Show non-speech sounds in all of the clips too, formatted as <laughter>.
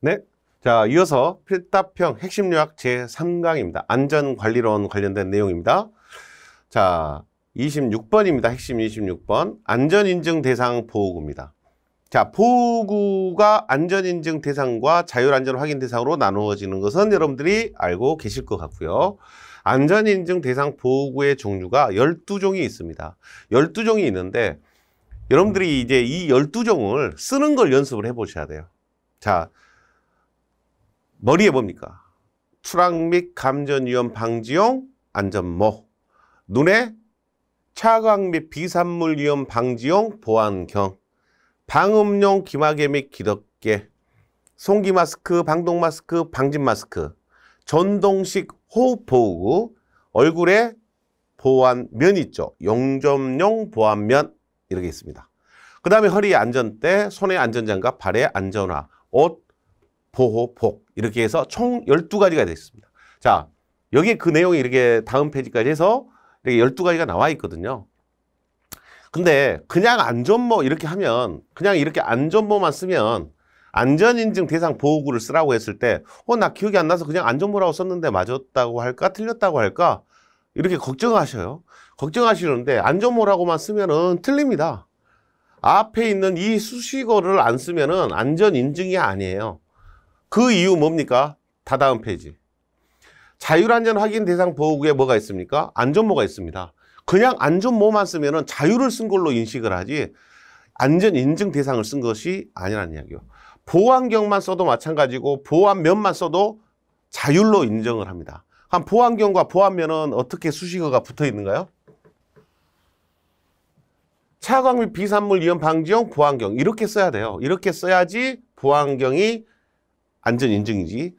네. 자, 이어서 필답형 핵심요약 제3강입니다. 안전관리론 관련된 내용입니다. 자, 26번입니다. 핵심 26번. 안전인증 대상 보호구입니다. 자, 보호구가 안전인증 대상과 자율안전 확인 대상으로 나누어지는 것은 여러분들이 알고 계실 것 같고요. 안전인증 대상 보호구의 종류가 12종이 있습니다. 12종이 있는데 여러분들이 이제 이 12종을 쓰는 걸 연습을 해보셔야 돼요. 자, 머리에 뭡니까? 추락 및 감전 위험 방지용 안전모. 눈에 차광 및 비산물 위험 방지용 보안경. 방음용 기마개 및기덕개 송기 마스크, 방독 마스크, 방진 마스크. 전동식 호흡 보호구. 얼굴에 보안면 있죠. 용접용 보안면 이렇게 있습니다. 그 다음에 허리 안전대, 손에 안전장갑, 발에 안전화, 옷, 보호복. 이렇게 해서 총 12가지가 됐습니다. 자, 여기에 그 내용이 이렇게 다음 페이지까지 해서 이렇게 12가지가 나와 있거든요. 근데 그냥 안전모 이렇게 하면 그냥 이렇게 안전모만 쓰면 안전인증 대상 보호구를 쓰라고 했을 때어나 기억이 안 나서 그냥 안전모라고 썼는데 맞았다고 할까 틀렸다고 할까 이렇게 걱정하셔요. 걱정하시는데 안전모라고만 쓰면은 틀립니다. 앞에 있는 이 수식어를 안 쓰면은 안전인증이 아니에요. 그 이유 뭡니까? 다다음 페이지. 자율안전 확인 대상 보호구에 뭐가 있습니까? 안전모가 있습니다. 그냥 안전모만 쓰면 은 자율을 쓴 걸로 인식을 하지 안전 인증 대상을 쓴 것이 아니라는 이야기요. 보안경만 써도 마찬가지고 보안면만 써도 자율로 인정을 합니다. 한 보안경과 보안면은 어떻게 수식어가 붙어 있는가요? 차광 및 비산물 위험 방지용 보안경 이렇게 써야 돼요. 이렇게 써야지 보안경이 안전 인증이지.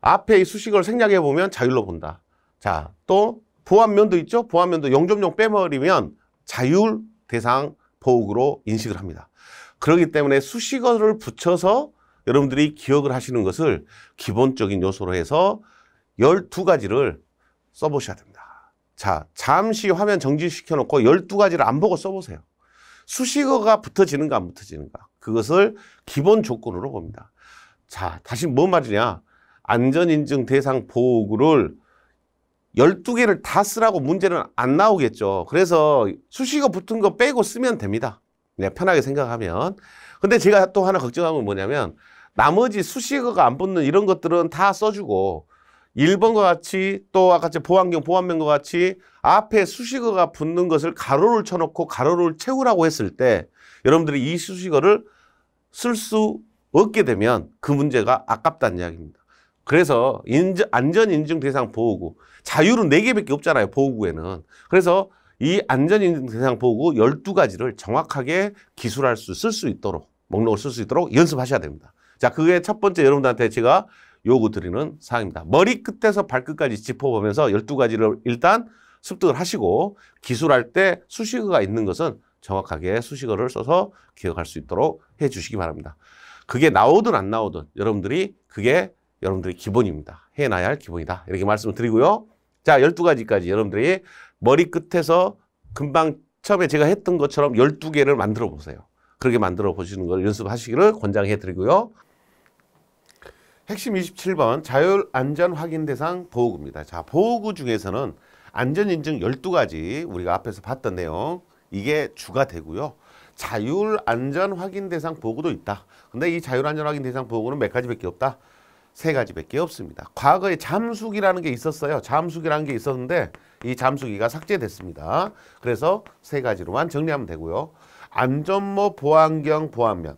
앞에 이 수식어를 생략해 보면 자율로 본다. 자, 또 보안면도 있죠. 보안면도 0.0 빼버리면 자율 대상 보호구로 인식을 합니다. 그렇기 때문에 수식어를 붙여서 여러분들이 기억을 하시는 것을 기본적인 요소로 해서 12가지를 써보셔야 됩니다. 자, 잠시 화면 정지시켜 놓고 12가지를 안 보고 써보세요. 수식어가 붙어지는가 안 붙어지는가 그것을 기본 조건으로 봅니다. 자, 다시 뭔 뭐 말이냐. 안전인증 대상 보호구를 12개를 다 쓰라고 문제는 안 나오겠죠. 그래서 수식어 붙은 거 빼고 쓰면 됩니다. 그냥 편하게 생각하면. 근데 제가 또 하나 걱정하면 뭐냐면 나머지 수식어가 안 붙는 이런 것들은 다 써주고 1번과 같이 또 아까 보안경, 보안면과 같이 앞에 수식어가 붙는 것을 가로를 쳐놓고 가로를 채우라고 했을 때 여러분들이 이 수식어를 쓸수 얻게 되면 그 문제가 아깝다는 이야기입니다. 그래서 인정, 안전인증 대상 보호구 자유은 네개밖에 없잖아요. 보호구에는. 그래서 이 안전인증 대상 보호구 열두 가지를 정확하게 기술할 수, 쓸 수 있도록 목록을 쓸 수 있도록 연습하셔야 됩니다. 자, 그게 첫 번째 여러분들한테 제가 요구 드리는 사항입니다. 머리끝에서 발끝까지 짚어보면서 열두 가지를 일단 습득을 하시고 기술할 때 수식어가 있는 것은 정확하게 수식어를 써서 기억할 수 있도록 해주시기 바랍니다. 그게 나오든 안 나오든 여러분들이 그게 여러분들의 기본입니다. 해놔야 할 기본이다. 이렇게 말씀을 드리고요. 자, 12가지까지 여러분들이 머리끝에서 금방 처음에 제가 했던 것처럼 12개를 만들어 보세요. 그렇게 만들어 보시는 걸 연습하시기를 권장해 드리고요. 핵심 27번 자율 안전 확인 대상 보호구입니다. 자, 보호구 중에서는 안전 인증 12가지 우리가 앞에서 봤던 내용 이게 주가 되고요. 자율 안전 확인 대상 보고도 있다. 근데 이 자율 안전 확인 대상 보고는 몇 가지밖에 없다. 세 가지밖에 없습니다. 과거에 잠수기라는 게 있었어요. 잠수기라는 게 있었는데 이 잠수기가 삭제됐습니다. 그래서 세 가지로만 정리하면 되고요. 안전모, 보안경, 보안면.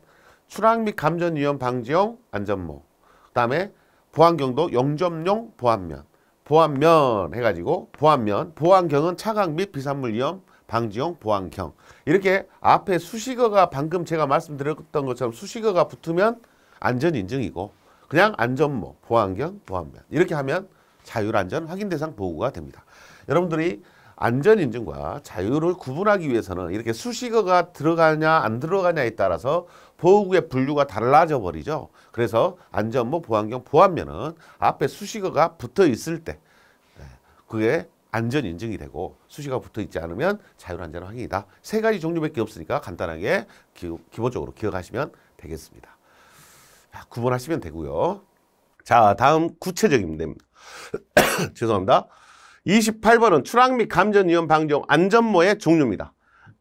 출항 및 감전 위험 방지용 안전모. 그다음에 보안경도 영점용 보안면. 보안면 해가지고 보안면, 보안경은 차각 및 비산물 위험 방지용, 보안형 이렇게 앞에 수식어가 방금 제가 말씀드렸던 것처럼 수식어가 붙으면 안전인증이고 그냥 안전모, 뭐 보안경, 보안면 이렇게 하면 자율안전 확인 대상 보고가 됩니다. 여러분들이 안전인증과 자율을 구분하기 위해서는 이렇게 수식어가 들어가냐 안 들어가냐에 따라서 보호구의 분류가 달라져 버리죠. 그래서 안전모, 뭐 보안경, 보안면은 앞에 수식어가 붙어 있을 때 예, 그게 안전 인증이 되고 수시가 붙어 있지 않으면 자율 안전 확인이다. 세 가지 종류밖에 없으니까 간단하게 기, 본적으로 기억하시면 되겠습니다. 구분하시면 되고요. 자, 다음 구체적인 됩니다. <coughs> 죄송합니다. 28번은 추락 및 감전 위험 방정 안전모의 종류입니다.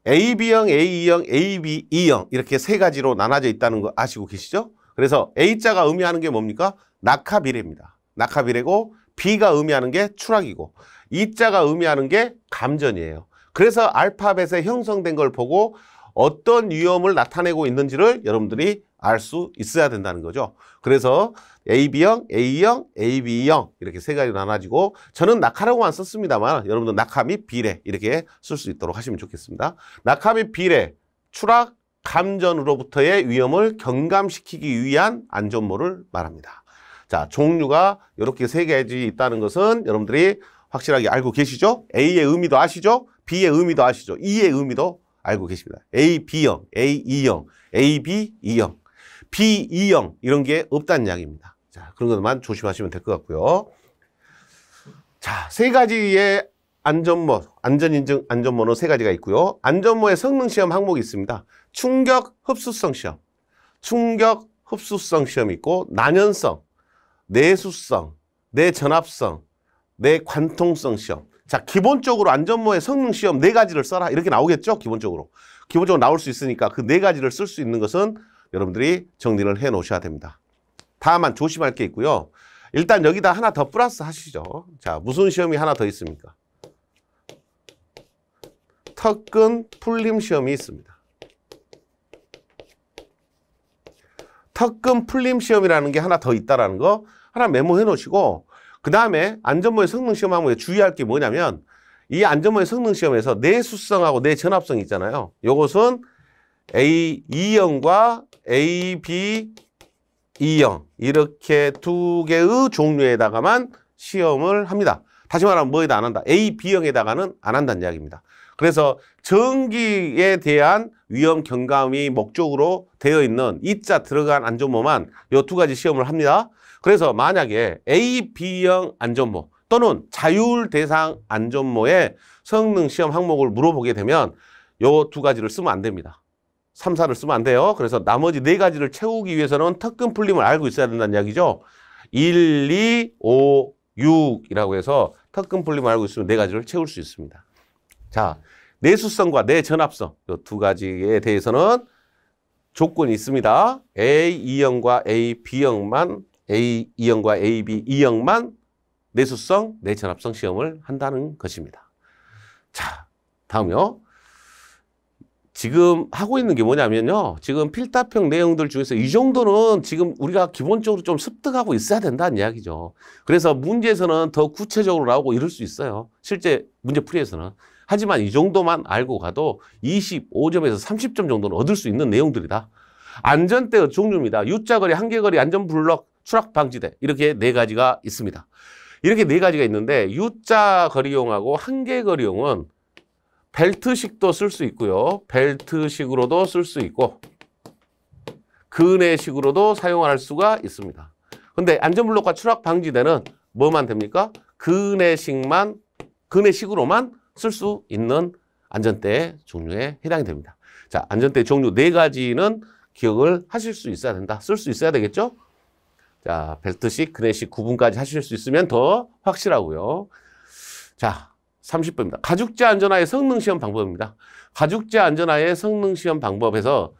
AB형, A2형, AB2형 이렇게 세 가지로 나눠져 있다는 거 아시고 계시죠? 그래서 A자가 의미하는 게 뭡니까? 낙하비례입니다. 낙하비례고 B가 의미하는 게 추락이고 이 자가 의미하는 게 감전이에요. 그래서 알파벳에 형성된 걸 보고 어떤 위험을 나타내고 있는지를 여러분들이 알 수 있어야 된다는 거죠. 그래서 AB형, A형, AB형 이렇게 세 가지로 나눠지고 저는 낙하라고만 썼습니다만 여러분들 낙하 및 비례 이렇게 쓸 수 있도록 하시면 좋겠습니다. 낙하 및 비례, 추락, 감전으로부터의 위험을 경감시키기 위한 안전모를 말합니다. 자, 종류가 이렇게 세 가지 있다는 것은 여러분들이 확실하게 알고 계시죠? A의 의미도 아시죠? B의 의미도 아시죠? E의 의미도 알고 계십니다. A, B형, A, E형, A, B, E형, B, E형 이런 게 없다는 이야기입니다. 자, 그런 것만 조심하시면 될 것 같고요. 자, 세 가지의 안전모, 안전인증, 안전모는 세 가지가 있고요. 안전모의 성능시험 항목이 있습니다. 충격 흡수성 시험, 충격 흡수성 시험이 있고 난연성, 내수성, 내전압성, 내 관통성 시험. 자, 기본적으로 안전모의 성능 시험 네 가지를 써라. 이렇게 나오겠죠? 기본적으로. 기본적으로 나올 수 있으니까 그 네 가지를 쓸 수 있는 것은 여러분들이 정리를 해 놓으셔야 됩니다. 다만 조심할 게 있고요. 일단 여기다 하나 더 플러스 하시죠. 자, 무슨 시험이 하나 더 있습니까? 턱근 풀림 시험이 있습니다. 턱근 풀림 시험이라는 게 하나 더 있다라는 거 하나 메모해 놓으시고 그 다음에 안전모의 성능 시험하면 주의할 게 뭐냐면 이 안전모의 성능 시험에서 내수성하고 내전압성 있잖아요. 요것은 a 2형과 a b 2형 이렇게 두 개의 종류에다가만 시험을 합니다. 다시 말하면 뭐에다 안 한다. A, B형에다가는 안 한다는 이야기입니다. 그래서 전기에 대한 위험 경감이 목적으로 되어 있는 이자 들어간 안전모만 요 두 가지 시험을 합니다. 그래서 만약에 A, B형 안전모 또는 자율 대상 안전모의 성능 시험 항목을 물어보게 되면 요 두 가지를 쓰면 안 됩니다. 3, 4를 쓰면 안 돼요. 그래서 나머지 네 가지를 채우기 위해서는 특근 풀림을 알고 있어야 된다는 이야기죠. 1, 2, 5, 6이라고 해서 특근 풀림을 알고 있으면 네 가지를 채울 수 있습니다. 자, 내수성과 내전압성 이 두 가지에 대해서는 조건이 있습니다. A, E형과 A, B형만 A 2형과 AB 2형만 내수성, 내전합성 시험을 한다는 것입니다. 자, 다음요. 지금 하고 있는 게 뭐냐면요. 지금 필답형 내용들 중에서 이 정도는 지금 우리가 기본적으로 좀 습득하고 있어야 된다는 이야기죠. 그래서 문제에서는 더 구체적으로 나오고 이럴 수 있어요. 실제 문제 풀이에서는. 하지만 이 정도만 알고 가도 25점에서 30점 정도는 얻을 수 있는 내용들이다. 안전대의 종류입니다. U자거리, 한계거리, 안전블럭, 추락 방지대 이렇게 네 가지가 있습니다. 이렇게 네 가지가 있는데 U자 거리용하고 한계 거리용은 벨트식도 쓸 수 있고요. 벨트식으로도 쓸 수 있고 근해식으로도 사용할 수가 있습니다. 근데 안전블록과 추락 방지대는 뭐만 됩니까? 근해식만 근해식으로만 쓸 수 있는 안전대 종류에 해당이 됩니다. 자, 안전대 종류 네 가지는 기억을 하실 수 있어야 된다. 쓸 수 있어야 되겠죠? 자, 벨트식, 그네식 구분까지 하실 수 있으면 더 확실하고요. 자, 30번입니다. 가죽재 안전화의 성능시험 방법입니다. 가죽재 안전화의 성능시험 방법에서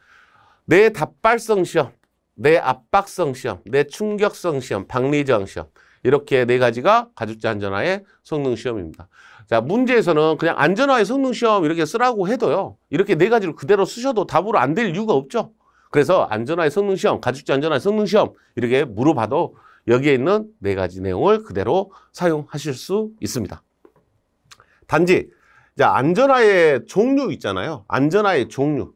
내 답발성 시험, 내 압박성 시험, 내 충격성 시험, 박리저항 시험 이렇게 네 가지가 가죽재 안전화의 성능 시험입니다. 자 문제에서는 그냥 안전화의 성능 시험 이렇게 쓰라고 해도요. 이렇게 네 가지를 그대로 쓰셔도 답으로 안 될 이유가 없죠. 그래서 안전화의 성능시험, 가죽재 안전화의 성능시험 이렇게 물어봐도 여기에 있는 네 가지 내용을 그대로 사용하실 수 있습니다. 단지 이제 안전화의 종류 있잖아요. 안전화의 종류.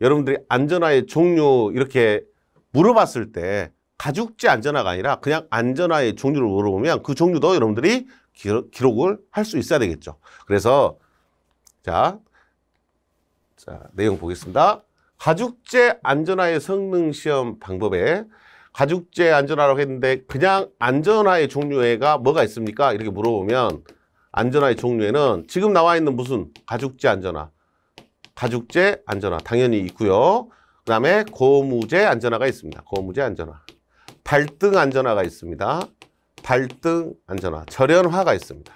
여러분들이 안전화의 종류 이렇게 물어봤을 때 가죽지 안전화가 아니라 그냥 안전화의 종류를 물어보면 그 종류도 여러분들이 기록을 할 수 있어야 되겠죠. 그래서 자, 자 내용 보겠습니다. 가죽재 안전화의 성능 시험 방법에 가죽재 안전화라고 했는데 그냥 안전화의 종류가 뭐가 있습니까? 이렇게 물어보면 안전화의 종류에는 지금 나와 있는 무슨 가죽재 안전화 가죽재 안전화 당연히 있고요. 그 다음에 고무재 안전화가 있습니다. 고무재 안전화 발등 안전화가 있습니다. 발등 안전화 절연화가 있습니다.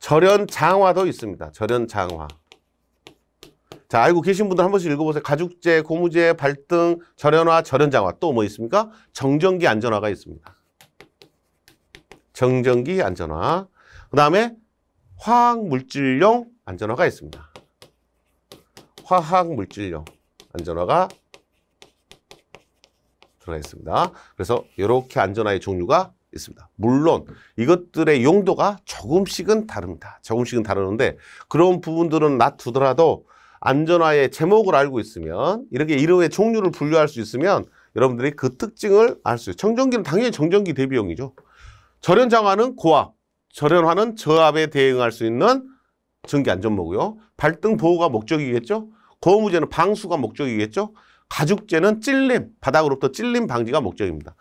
절연장화도 있습니다. 절연장화 자, 알고 계신 분들 한 번씩 읽어보세요. 가죽재고무재 발등, 절연화, 절연장화. 또 뭐 있습니까? 정전기 안전화가 있습니다. 정전기 안전화. 그 다음에 화학물질용 안전화가 있습니다. 화학물질용 안전화가 들어가 있습니다. 그래서 이렇게 안전화의 종류가 있습니다. 물론 이것들의 용도가 조금씩은 다릅니다. 조금씩은 다르는데 그런 부분들은 놔두더라도 안전화의 제목을 알고 있으면 이렇게 이름의 종류를 분류할 수 있으면 여러분들이 그 특징을 알 수 있어요. 정기는 당연히 정전기 대비용이죠. 절연 장화는 고압, 절연화는 저압에 대응할 수 있는 전기 안전모고요. 발등 보호가 목적이겠죠. 고무제는 방수가 목적이겠죠. 가죽재는 찔림, 바닥으로부터 찔림 방지가 목적입니다.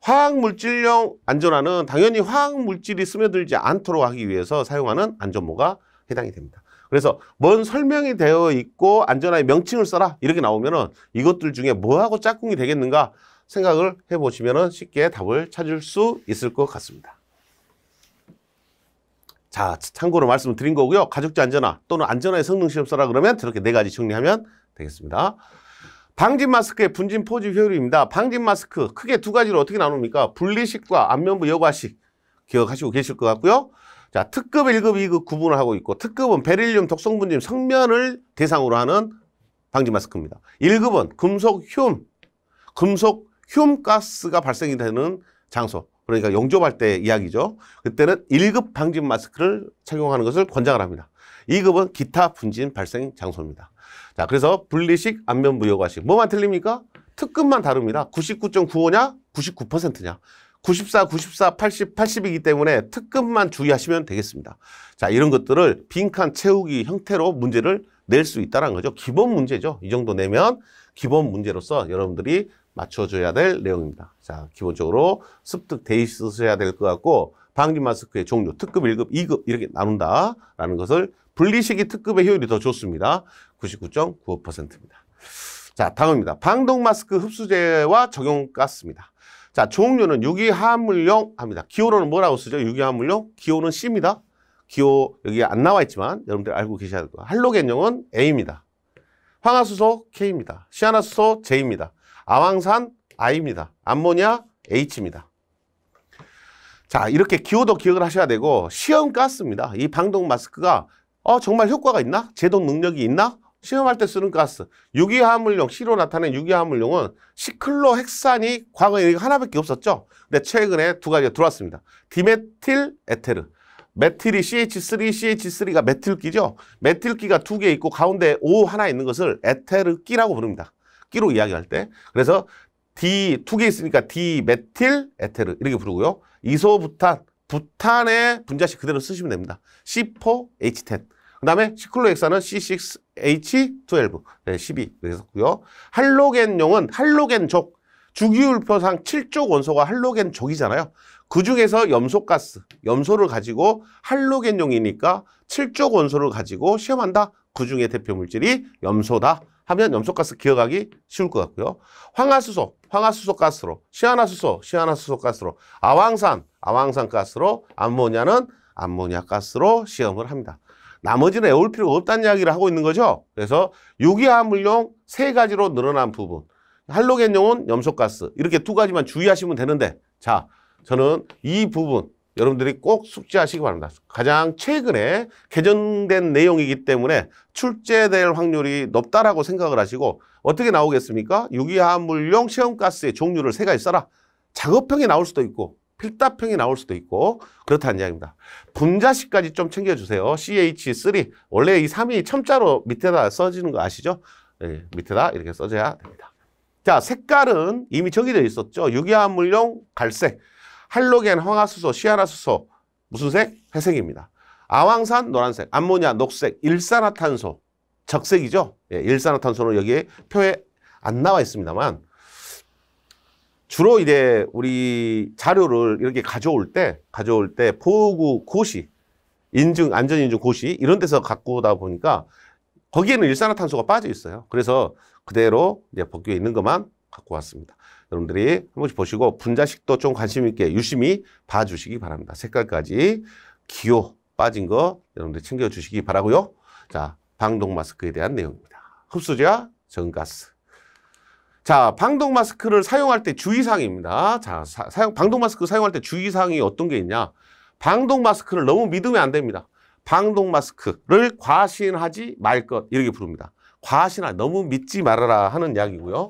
화학물질용 안전화는 당연히 화학물질이 스며들지 않도록 하기 위해서 사용하는 안전모가 해당이 됩니다. 그래서 뭔 설명이 되어 있고 안전하게 명칭을 써라 이렇게 나오면은 이것들 중에 뭐하고 짝꿍이 되겠는가 생각을 해보시면은 쉽게 답을 찾을 수 있을 것 같습니다. 자, 참고로 말씀드린 을 거고요. 가족제 안전화 또는 안전화의 성능 시험 써라 그러면 저렇게 네 가지 정리하면 되겠습니다. 방진 마스크의 분진 포지 효율입니다. 방진 마스크 크게 두 가지로 어떻게 나눕니까? 분리식과 안면부 여과식 기억하시고 계실 것 같고요. 자, 특급, 1급, 2급 그 구분을 하고 있고 특급은 베릴륨 독성분진 성면을 대상으로 하는 방지 마스크입니다. 1급은 금속 흉, 금속 흉가스가 발생이 되는 장소 그러니까 용접할 때 이야기죠. 그때는 1급 방지 마스크를 착용하는 것을 권장을 합니다. 2급은 기타 분진 발생 장소입니다. 자, 그래서 분리식 안면 무효과식 뭐만 틀립니까? 특급만 다릅니다. 99.95냐? 99%냐? 94, 94, 80, 80이기 때문에 특급만 주의하시면 되겠습니다. 자, 이런 것들을 빈칸 채우기 형태로 문제를 낼 수 있다는 거죠. 기본 문제죠. 이 정도 내면 기본 문제로서 여러분들이 맞춰줘야 될 내용입니다. 자, 기본적으로 습득돼 있으셔야 될 것 같고 방지 마스크의 종류, 특급, 1급, 2급 이렇게 나눈다라는 것을 분리식이 특급의 효율이 더 좋습니다. 99.95%입니다. 자, 다음입니다. 방독 마스크 흡수제와 적용 가스입니다. 자, 종류는 유기화합물용 합니다. 기호로는 뭐라고 쓰죠? 유기화합물용? 기호는 C입니다. 기호 여기 안 나와 있지만 여러분들 알고 계셔야 될 거예요. 할로겐용은 A입니다. 황화수소 K입니다. 시아나수소 J입니다. 아황산 I입니다. 암모니아 H입니다. 자, 이렇게 기호도 기억을 하셔야 되고 시험가스입니다. 이 방독 마스크가 어, 정말 효과가 있나? 제동 능력이 있나? 시험할 때 쓰는 가스. 유기화합물용, 시로 나타낸 유기화합물용은 시클로핵산이 과거에 하나밖에 없었죠. 근데 최근에 두 가지가 들어왔습니다. 디메틸 에테르. 메틸이 CH3, CH3가 메틸기죠. 메틸기가 두 개 있고 가운데 O 하나 있는 것을 에테르기라고 부릅니다. 끼로 이야기할 때. 그래서 D 두 개 있으니까 디메틸 에테르 이렇게 부르고요. 이소부탄, 부탄의 분자식 그대로 쓰시면 됩니다. C4H10. 그다음에 시클로핵산은 C6 H12, 네, 12 되었고요. 할로겐용은 할로겐족, 주기율표상 7족 원소가 할로겐족이잖아요. 그중에서 염소가스, 염소를 가지고 할로겐용이니까 7족 원소를 가지고 시험한다. 그중에 대표 물질이 염소다. 하면 염소가스 기억하기 쉬울 것 같고요. 황화수소, 황화수소가스로, 시아나수소, 시아나수소가스로, 아황산, 아황산가스로, 암모니아는 암모니아가스로 시험을 합니다. 나머지는 애울 필요가 없다는 이야기를 하고 있는 거죠. 그래서 유기화합물용 세 가지로 늘어난 부분. 할로겐용은 염소가스. 이렇게 두 가지만 주의하시면 되는데 자, 저는 이 부분 여러분들이 꼭 숙지하시기 바랍니다. 가장 최근에 개정된 내용이기 때문에 출제될 확률이 높다라고 생각을 하시고 어떻게 나오겠습니까? 유기화합물용 시험가스의 종류를 세 가지 써라. 작업형이 나올 수도 있고 필답형이 나올 수도 있고 그렇다는 이야기입니다. 분자식까지 좀 챙겨주세요. CH3 원래 이 3이 첨자로 밑에다 써지는 거 아시죠? 네, 밑에다 이렇게 써줘야 됩니다. 자 색깔은 이미 정의되 있었죠. 유기화합물용 갈색, 할로겐 황화수소, 시아나수소 무슨 색? 회색입니다. 아황산 노란색, 암모니아 녹색, 일산화탄소 적색이죠. 예, 일산화탄소는 여기에 표에 안 나와 있습니다만 주로 이제 우리 자료를 이렇게 가져올 때 가져올 때 보호구 고시 인증 안전 인증 고시 이런 데서 갖고 오다 보니까 거기에는 일산화탄소가 빠져 있어요. 그래서 그대로 이제 법규 있는 것만 갖고 왔습니다. 여러분들이 한 번씩 보시고 분자식도 좀 관심 있게 유심히 봐주시기 바랍니다. 색깔까지 기호 빠진 거 여러분들 챙겨주시기 바라고요. 자, 방독 마스크에 대한 내용입니다. 흡수자, 전가스. 자, 방독 마스크를 사용할 때 주의사항입니다. 자, 사, 용 방독 마스크 사용할 때 주의사항이 어떤 게 있냐. 방독 마스크를 너무 믿으면 안 됩니다. 방독 마스크를 과신하지 말 것, 이렇게 부릅니다. 과신하, 너무 믿지 말아라 하는 이야기고요.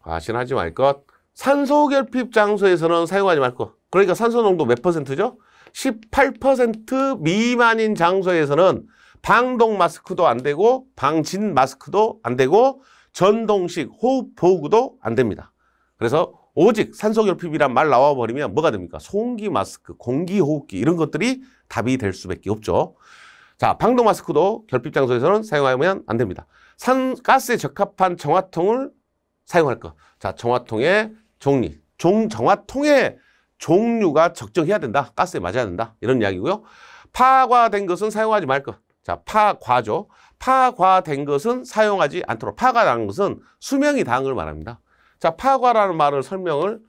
과신하지 말 것. 산소 결핍 장소에서는 사용하지 말 것. 그러니까 산소 농도 몇 퍼센트죠? 18% 미만인 장소에서는 방독 마스크도 안 되고 방진 마스크도 안 되고 전동식 호흡 보호구도 안 됩니다. 그래서 오직 산소결핍이란 말 나와버리면 뭐가 됩니까? 소음기 마스크, 공기호흡기 이런 것들이 답이 될 수밖에 없죠. 자, 방독 마스크도 결핍 장소에서는 사용하면 안 됩니다. 산, 가스에 적합한 정화통을 사용할 것. 자, 정화통의 종리, 종, 정화통의 종류가 적정해야 된다. 가스에 맞아야 된다. 이런 이야기고요. 파과된 것은 사용하지 말 것. 자, 파과죠. 파과된 것은 사용하지 않도록 파과라는 것은 수명이 닿은 걸 말합니다. 자 파과라는 말을 설명을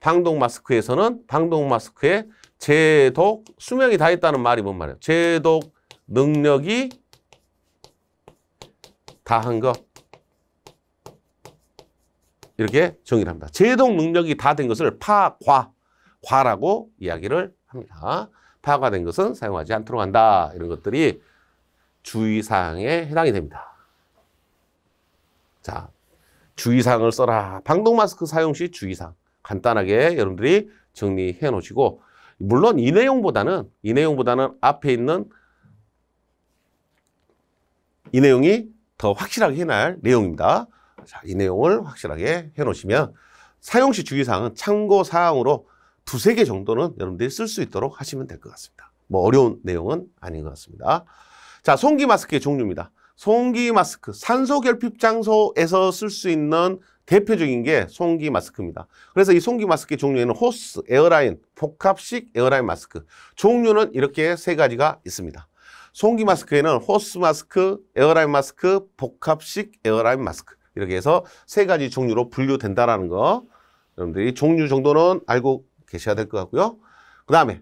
방독 마스크에서는 방독 마스크에 제독 수명이 다있다는 말이 뭔 말이에요? 제독 능력이 다한 것 이렇게 정의를 합니다. 제독 능력이 다 된 것을 파과 과라고 이야기를 합니다. 파과된 것은 사용하지 않도록 한다 이런 것들이 주의사항에 해당이 됩니다. 자, 주의사항을 써라. 방독 마스크 사용 시 주의사항. 간단하게 여러분들이 정리해 놓으시고 물론 이 내용보다는 이 내용보다는 앞에 있는 이 내용이 더 확실하게 해낼 내용입니다. 자, 이 내용을 확실하게 해 놓으시면 사용 시 주의사항은 참고 사항으로 두세 개 정도는 여러분들이 쓸 수 있도록 하시면 될 것 같습니다. 뭐 어려운 내용은 아닌 것 같습니다. 자, 송기 마스크의 종류입니다. 송기 마스크, 산소 결핍 장소에서 쓸 수 있는 대표적인 게 송기 마스크입니다. 그래서 이 송기 마스크의 종류에는 호스, 에어라인, 복합식 에어라인 마스크. 종류는 이렇게 세 가지가 있습니다. 송기 마스크에는 호스 마스크, 에어라인 마스크, 복합식 에어라인 마스크. 이렇게 해서 세 가지 종류로 분류된다라는 거. 여러분들이 종류 정도는 알고 계셔야 될 것 같고요. 그 다음에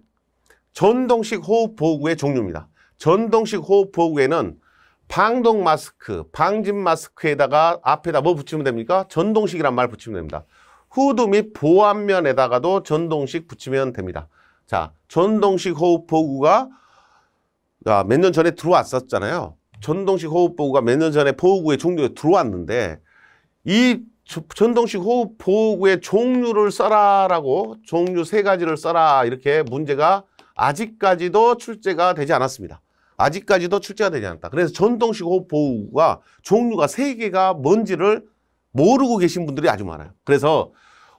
전동식 호흡 보호구의 종류입니다. 전동식 호흡 보호구에는 방독 마스크, 방진 마스크에다가 앞에다 뭐 붙이면 됩니까? 전동식이란 말 붙이면 됩니다. 후드 및 보안면에다가도 전동식 붙이면 됩니다. 자, 전동식 호흡 보호구가 아, 몇년 전에 들어왔었잖아요. 전동식 호흡 보호구가 몇 년 전에 보호구의 종류에 들어왔는데 이 전동식 호흡 보호구의 종류를 써라라고 종류 세 가지를 써라 이렇게 문제가 아직까지도 출제가 되지 않았습니다. 아직까지도 출제가 되지 않았다. 그래서 전동식 호흡보호구가 종류가 세개가 뭔지를 모르고 계신 분들이 아주 많아요. 그래서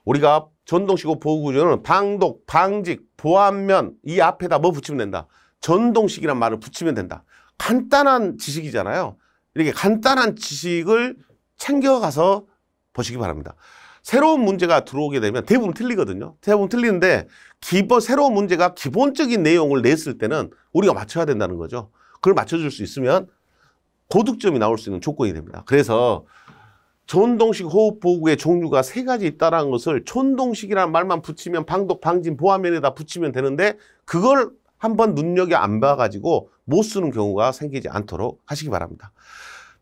우리가 전동식 호흡보호구조는 방독, 방직, 보안면 이 앞에다 뭐 붙이면 된다. 전동식이란 말을 붙이면 된다. 간단한 지식이잖아요. 이렇게 간단한 지식을 챙겨가서 보시기 바랍니다. 새로운 문제가 들어오게 되면 대부분 틀리거든요. 대부분 틀리는데 기본 새로운 문제가 기본적인 내용을 냈을 때는 우리가 맞춰야 된다는 거죠. 그걸 맞춰줄 수 있으면 고득점이 나올 수 있는 조건이 됩니다. 그래서 전동식 호흡 보호구의 종류가 세 가지 있다라는 것을 전동식이라는 말만 붙이면 방독, 방진, 보안면에다 붙이면 되는데 그걸 한번 눈여겨 안 봐가지고 못 쓰는 경우가 생기지 않도록 하시기 바랍니다.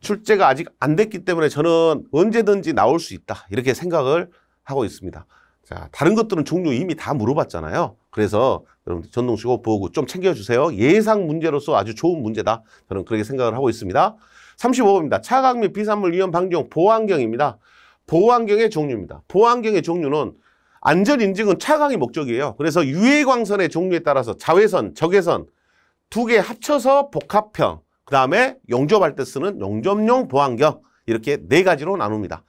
출제가 아직 안 됐기 때문에 저는 언제든지 나올 수 있다 이렇게 생각을 하고 있습니다. 자, 다른 것들은 종류 이미 다 물어봤잖아요. 그래서 여러분 전동식호 보호구 좀 챙겨주세요. 예상 문제로서 아주 좋은 문제다. 저는 그렇게 생각을 하고 있습니다. 35번입니다. 차광 및 비산물 위험 반경 보안경입니다. 보안경의 종류입니다. 보안경의 종류는 안전 인증은 차광이 목적이에요. 그래서 유해광선의 종류에 따라서 자외선, 적외선 두 개 합쳐서 복합형 그 다음에 용접할 때 쓰는 용접용 보안경 이렇게 네 가지로 나눕니다.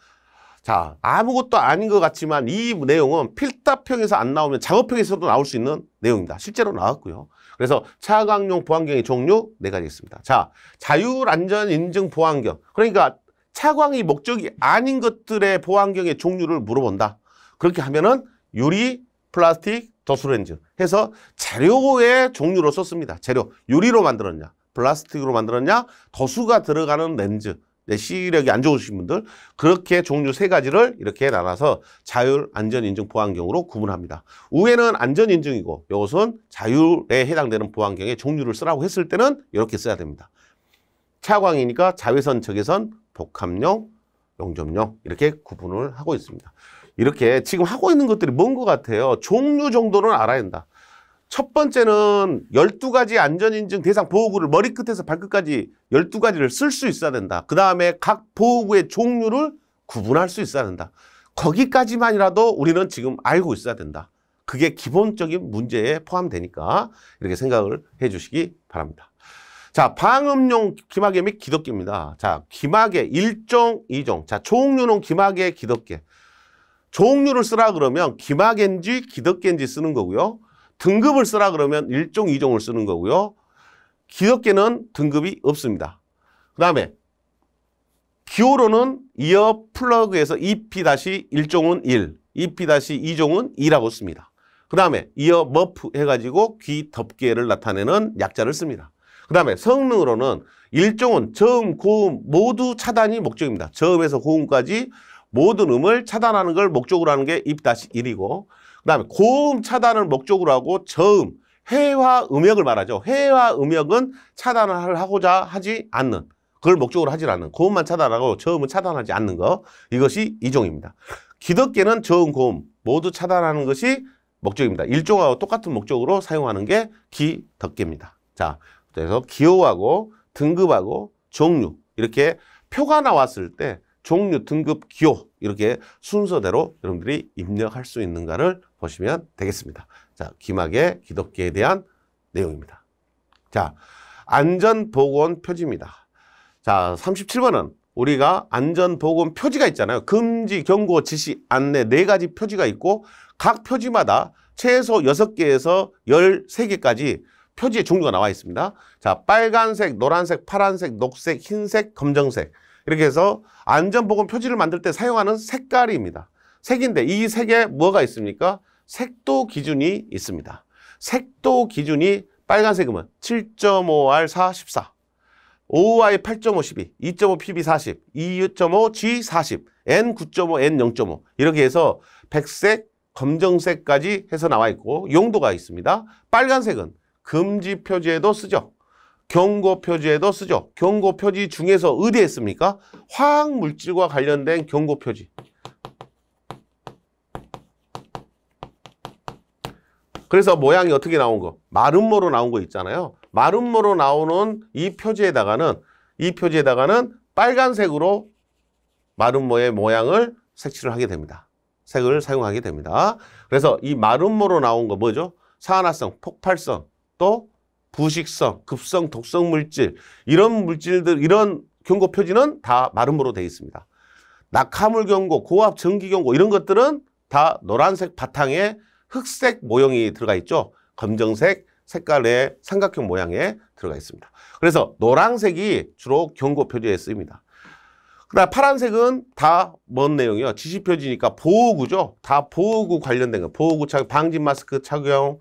자 아무것도 아닌 것 같지만 이 내용은 필답형에서 안 나오면 작업형에서도 나올 수 있는 내용입니다. 실제로 나왔고요. 그래서 차광용 보안경의 종류 네 가지 있습니다. 자 자율안전인증 보안경 그러니까 차광이 목적이 아닌 것들의 보안경의 종류를 물어본다. 그렇게 하면은 유리, 플라스틱, 더스렌즈 해서 재료의 종류로 썼습니다. 재료, 유리로 만들었냐. 플라스틱으로 만들었냐? 더수가 들어가는 렌즈. 네, 시력이 안 좋으신 분들 그렇게 종류 세 가지를 이렇게 나눠서 자율 안전인증 보안경으로 구분합니다. 우에는 안전인증이고 이것은 자율에 해당되는 보안경의 종류를 쓰라고 했을 때는 이렇게 써야 됩니다. 차광이니까 자외선, 적외선, 복합용, 용접용 이렇게 구분을 하고 있습니다. 이렇게 지금 하고 있는 것들이 뭔 것 같아요? 종류 정도는 알아야 된다. 첫 번째는 12가지 안전인증 대상 보호구를 머리끝에서 발끝까지 12가지를 쓸 수 있어야 된다. 그 다음에 각 보호구의 종류를 구분할 수 있어야 된다. 거기까지만이라도 우리는 지금 알고 있어야 된다. 그게 기본적인 문제에 포함되니까 이렇게 생각을 해주시기 바랍니다. 자, 방음용 기마개 및 기덮개입니다. 자, 기마개 일종이종 자, 종류는 기마개, 기덮개. 종류를 쓰라 그러면 기마개인지 기덮개인지 쓰는 거고요. 등급을 쓰라 그러면 1종, 2종을 쓰는 거고요. 기업계는 등급이 없습니다. 그 다음에 기호로는 이어 플러그에서 EP-1종은 1, EP-2종은 2라고 씁니다. 그 다음에 이어 머프 해가지고 귀 덮개를 나타내는 약자를 씁니다. 그 다음에 성능으로는 1종은 저음, 고음 모두 차단이 목적입니다. 저음에서 고음까지 모든 음을 차단하는 걸 목적으로 하는 게 입-1이고 그다음에 고음 차단을 목적으로 하고 저음, 회화 음역을 말하죠. 회화 음역은 차단을 하고자 하지 않는 그걸 목적으로 하지 않는 고음만 차단하고 저음은 차단하지 않는 거 이것이 이종입니다 기덕계는 저음, 고음 모두 차단하는 것이 목적입니다. 일종하고 똑같은 목적으로 사용하는 게 기덕계입니다. 자, 그래서 기호하고 등급하고 종류 이렇게 표가 나왔을 때 종류, 등급, 기호 이렇게 순서대로 여러분들이 입력할 수 있는가를 보시면 되겠습니다. 자, 기막의 기독교에 대한 내용입니다. 자, 안전보건 표지입니다. 자, 37번은 우리가 안전보건 표지가 있잖아요. 금지, 경고, 지시, 안내 네 가지 표지가 있고 각 표지마다 최소 6 개에서 1 3 개까지 표지의 종류가 나와 있습니다. 자, 빨간색, 노란색, 파란색, 녹색, 흰색, 검정색 이렇게 해서 안전보건 표지를 만들 때 사용하는 색깔입니다. 색인데 이 색에 뭐가 있습니까? 색도 기준이 있습니다. 색도 기준이 빨간색은 7.5R 4 14, 5Y 8.5 2 2.5 PB 40, 2.5 G 40, N 9.5, N 0.5 이렇게 해서 백색, 검정색까지 해서 나와 있고 용도가 있습니다. 빨간색은 금지 표지에도 쓰죠. 경고 표지에도 쓰죠. 경고 표지 중에서 의대했습니까? 화학 물질과 관련된 경고 표지. 그래서 모양이 어떻게 나온 거? 마름모로 나온 거 있잖아요. 마름모로 나오는 이 표지에다가는 이 표지에다가는 빨간색으로 마름모의 모양을 색칠을 하게 됩니다. 색을 사용하게 됩니다. 그래서 이 마름모로 나온 거 뭐죠? 산화성, 폭발성, 또 부식성, 급성, 독성 물질 이런 물질들 이런 경고 표지는 다 마름으로 되어 있습니다. 낙하물 경고, 고압 전기 경고 이런 것들은 다 노란색 바탕에 흑색 모형이 들어가 있죠. 검정색 색깔의 삼각형 모양에 들어가 있습니다. 그래서 노란색이 주로 경고 표지에 쓰입니다. 그다음 파란색은 다 뭔 내용이요? 지시 표지니까 보호구죠. 다 보호구 관련된 거. 보호구 착용, 방진 마스크 착용,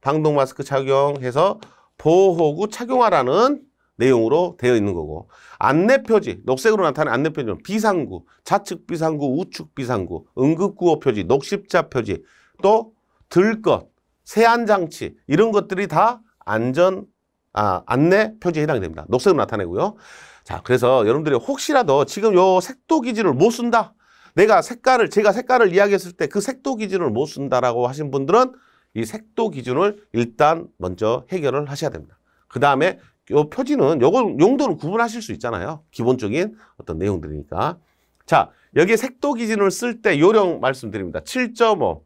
방독 마스크 착용해서 보호구 착용하라는 내용으로 되어 있는 거고 안내표지 녹색으로 나타난 안내표지는 비상구, 좌측 비상구, 우측 비상구, 응급구호 표지, 녹십자 표지 또 들것, 세안장치 이런 것들이 다 안전 아, 안내 표지에 해당이 됩니다. 녹색으로 나타내고요. 자, 그래서 여러분들이 혹시라도 지금 요 색도 기준을 못 쓴다. 내가 색깔을 제가 색깔을 이야기했을 때 그 색도 기준을 못 쓴다라고 하신 분들은 이 색도 기준을 일단 먼저 해결을 하셔야 됩니다. 그 다음에 요 표지는 요거 용도를 구분하실 수 있잖아요. 기본적인 어떤 내용들이니까. 자, 여기 색도 기준을 쓸 때 요령 말씀드립니다. 7.5,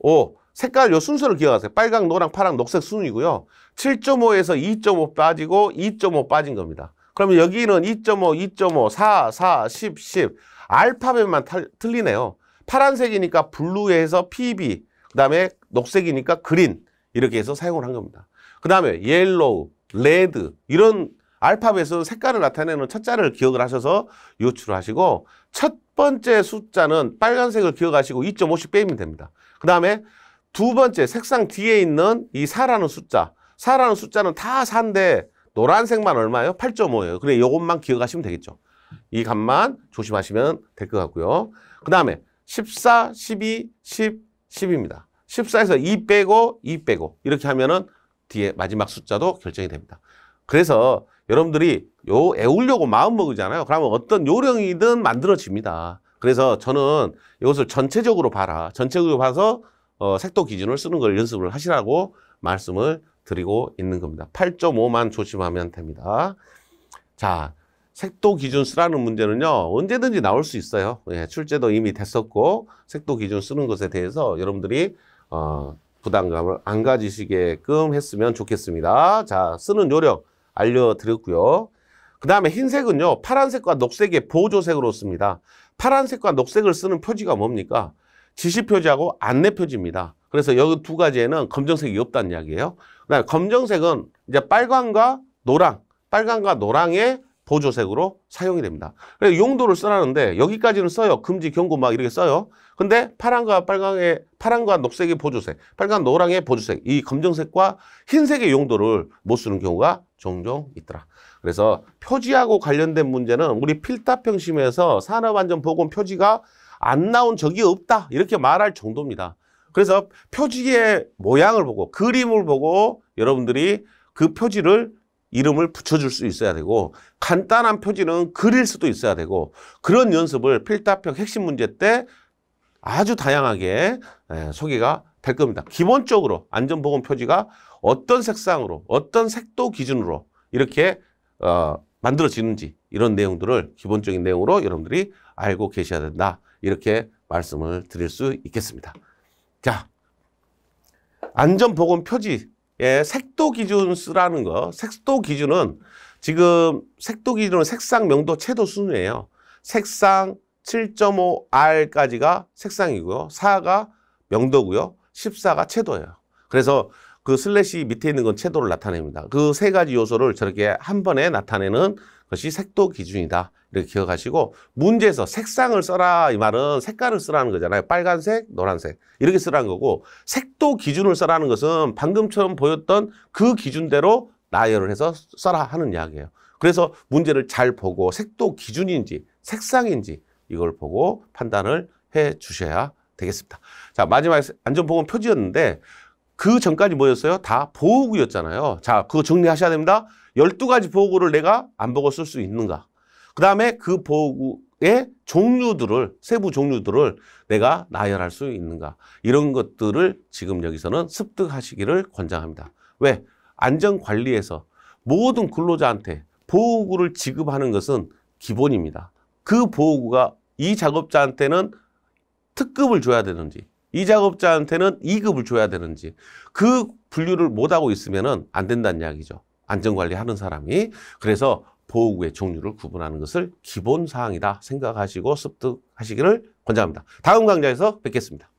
5. 색깔 요 순서를 기억하세요. 빨강, 노랑, 파랑, 녹색 순이고요. 7.5에서 2.5 빠지고 2.5 빠진 겁니다. 그러면 여기는 2.5, 2.5, 4, 4, 10, 10. 알파벳만 탈, 틀리네요. 파란색이니까 블루에서 PB, 그 다음에 녹색이니까 그린 이렇게 해서 사용을 한 겁니다. 그 다음에 옐로우, 레드 이런 알파벳은 색깔을 나타내는 첫자를 기억을 하셔서 유출을 하시고 첫 번째 숫자는 빨간색을 기억하시고 2.5씩 빼면 됩니다. 그 다음에 두 번째 색상 뒤에 있는 이 4라는 숫자 4라는 숫자는 다 4인데 노란색만 얼마예요? 8.5예요. 그래 이것만 기억하시면 되겠죠. 이 값만 조심하시면 될 것 같고요. 그 다음에 14, 12, 10, 10입니다. 14에서 2 빼고 2 빼고 이렇게 하면은 뒤에 마지막 숫자도 결정이 됩니다. 그래서 여러분들이 요 애우려고 마음 먹으잖아요. 그러면 어떤 요령이든 만들어집니다. 그래서 저는 이것을 전체적으로 봐라. 전체적으로 봐서 어, 색도 기준을 쓰는 걸 연습을 하시라고 말씀을 드리고 있는 겁니다. 8.5만 조심하면 됩니다. 자, 색도 기준 쓰라는 문제는요. 언제든지 나올 수 있어요. 예, 출제도 이미 됐었고 색도 기준 쓰는 것에 대해서 여러분들이 어, 부담감을 안 가지시게끔 했으면 좋겠습니다. 자, 쓰는 요령 알려드렸고요. 그 다음에 흰색은요. 파란색과 녹색의 보조색으로 씁니다. 파란색과 녹색을 쓰는 표지가 뭡니까? 지시표지하고 안내표지입니다. 그래서 여기 두 가지에는 검정색이 없다는 이야기예요. 그다음에 검정색은 이제 빨강과 노랑, 빨강과 노랑의 보조색으로 사용이 됩니다. 그래서 용도를 써라는데 여기까지는 써요. 금지, 경고 막 이렇게 써요. 근데 파란과 빨강의 파란과 녹색의 보조색, 빨간 노랑의 보조색, 이 검정색과 흰색의 용도를 못 쓰는 경우가 종종 있더라. 그래서 표지하고 관련된 문제는 우리 필답형심에서 산업안전보건 표지가 안 나온 적이 없다 이렇게 말할 정도입니다. 그래서 표지의 모양을 보고 그림을 보고 여러분들이 그 표지를 이름을 붙여줄 수 있어야 되고 간단한 표지는 그릴 수도 있어야 되고 그런 연습을 필답형 핵심 문제 때 아주 다양하게 예, 소개가 될 겁니다. 기본적으로 안전보건 표지가 어떤 색상으로 어떤 색도 기준으로 이렇게 어, 만들어지는지 이런 내용들을 기본적인 내용으로 여러분들이 알고 계셔야 된다. 이렇게 말씀을 드릴 수 있겠습니다. 자, 안전보건 표지 예, 색도 기준 쓰라는 거. 색도 기준은 지금 색도 기준은 색상, 명도, 채도 순이에요. 색상 7.5R까지가 색상이고요. 4가 명도고요. 14가 채도예요. 그래서 그 슬래시 밑에 있는 건 채도를 나타냅니다. 그 세 가지 요소를 저렇게 한 번에 나타내는 그것이 색도 기준이다. 이렇게 기억하시고 문제에서 색상을 써라 이 말은 색깔을 쓰라는 거잖아요. 빨간색, 노란색 이렇게 쓰라는 거고 색도 기준을 써라는 것은 방금처럼 보였던 그 기준대로 나열을 해서 써라 하는 이야기예요. 그래서 문제를 잘 보고 색도 기준인지 색상인지 이걸 보고 판단을 해 주셔야 되겠습니다. 자 마지막에 안전보건 표지였는데 그 전까지 뭐였어요? 다 보호구였잖아요. 자 그거 정리하셔야 됩니다. 1 2 가지 보호구를 내가 안 보고 쓸 수 있는가. 그 다음에 그 보호구의 종류들을, 세부 종류들을 내가 나열할 수 있는가. 이런 것들을 지금 여기서는 습득하시기를 권장합니다. 왜? 안전관리에서 모든 근로자한테 보호구를 지급하는 것은 기본입니다. 그 보호구가 이 작업자한테는 특급을 줘야 되는지 이 작업자한테는 이급을 줘야 되는지 그 분류를 못하고 있으면 안 된다는 이야기죠. 안전관리하는 사람이 그래서 보호구의 종류를 구분하는 것을 기본 사항이다 생각하시고 습득하시기를 권장합니다. 다음 강좌에서 뵙겠습니다.